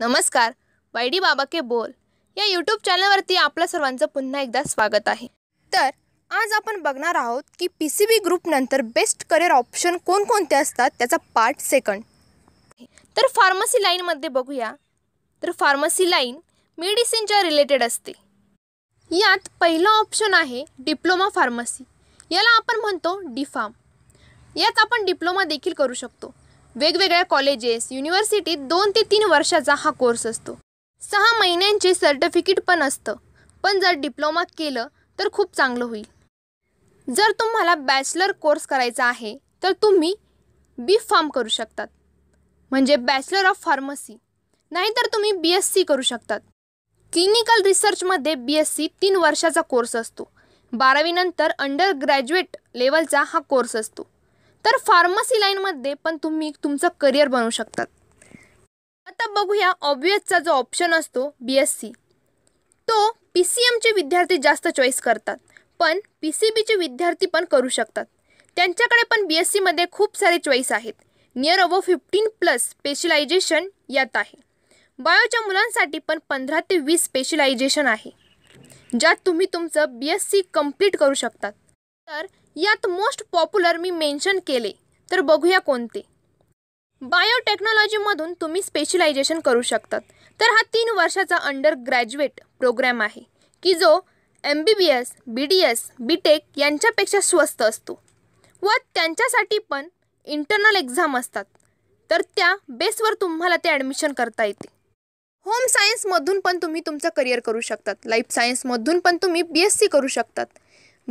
नमस्कार वायडी बाबा के बोल या यूट्यूब चॅनलवरती आपल्या सर्वांचं पुन्हा एकदा स्वागत आहे तर आज आपण बघणार आहोत की पी सी बी ग्रुपनंतर बेस्ट करिअर ऑप्शन कोणकोणते असतात त्याचा पार्ट सेकंड तर फार्मसी लाईनमध्ये बघूया तर फार्मसी लाईन मेडिसिनच्या रिलेटेड असते यात पहिलं ऑप्शन आहे डिप्लोमा फार्मसी याला आपण म्हणतो डी फार्म यात आपण डिप्लोमा देखील करू शकतो वेगवेगळ्या कॉलेजेस युनिव्हर्सिटीत दोन ते तीन वर्षाचा हा कोर्स असतो सहा महिन्यांचे सर्टिफिकेट पण असतं पण जर डिप्लोमा केलं तर खूप चांगलं होईल जर तुम्हाला बॅचलर कोर्स करायचा आहे तर तुम्ही बी फार्म करू शकतात म्हणजे बॅचलर ऑफ फार्मसी नाहीतर तुम्ही बी एस सी करू शकतात क्लिनिकल रिसर्चमध्ये बी एस सी तीन वर्षाचा कोर्स असतो बारावीनंतर अंडर ग्रॅज्युएट लेवलचा हा कोर्स असतो तर फार्मसी लाईनमध्ये पण तुम्ही तुमचं करिअर बनवू शकतात आता बघूया ऑब्वियसचा जो ऑप्शन असतो बी एस सी तो पी सी एमचे विद्यार्थी जास्त चॉईस करतात पण पी सी बीचे विद्यार्थी पण करू शकतात त्यांच्याकडे पण बी एस सीमध्ये खूप सारे चॉईस आहेत near about fifteen plus specialization यात आहे बायोच्या मुलांसाठी पण पंधरा ते वीस स्पेशलायझेशन आहे ज्यात तुम्ही तुमचं बी एस सी कम्प्लीट करू शकतात तर यात मोस्ट पॉप्युलर मी मेन्शन केले तर बघूया कोणते बायोटेक्नॉलॉजीमधून तुम्ही स्पेशलायझेशन करू शकतात तर हा तीन वर्षाचा अंडर ग्रॅज्युएट प्रोग्रॅम आहे की जो M B B S B D S B tech यांच्यापेक्षा स्वस्त असतो व त्यांच्यासाठी पण इंटरनल एक्झाम असतात तर त्या बेसवर तुम्हाला ते ॲडमिशन करता येते होम सायन्समधून पण तुम्ही तुमचं करिअर करू शकतात लाईफ सायन्समधून पण तुम्ही बी एस सी करू शकतात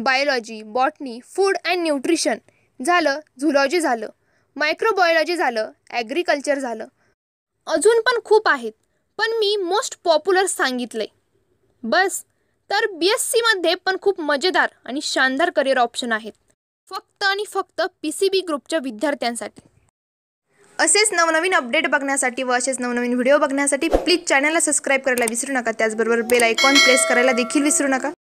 biology botany food and nutrition झालं झुलॉजी झालं मायक्रोबायोलॉजी झालं ॲग्रिकल्चर झालं अजून पण खूप आहेत पण मी मोस्ट पॉप्युलर सांगितलं आहे बस तर बी एस सीमध्ये पण खूप मजेदार आणि शानदार करिअर ऑप्शन आहेत फक्त आणि फक्त पी सी बी ग्रुपच्या विद्यार्थ्यांसाठी असेच नवनवीन अपडेट बघण्यासाठी व असेच नवनवीन व्हिडिओ बघण्यासाठी प्लीज चॅनलला सबस्क्राईब करायला विसरू नका त्याचबरोबर बेल आयकॉन प्रेस करायला देखील विसरू नका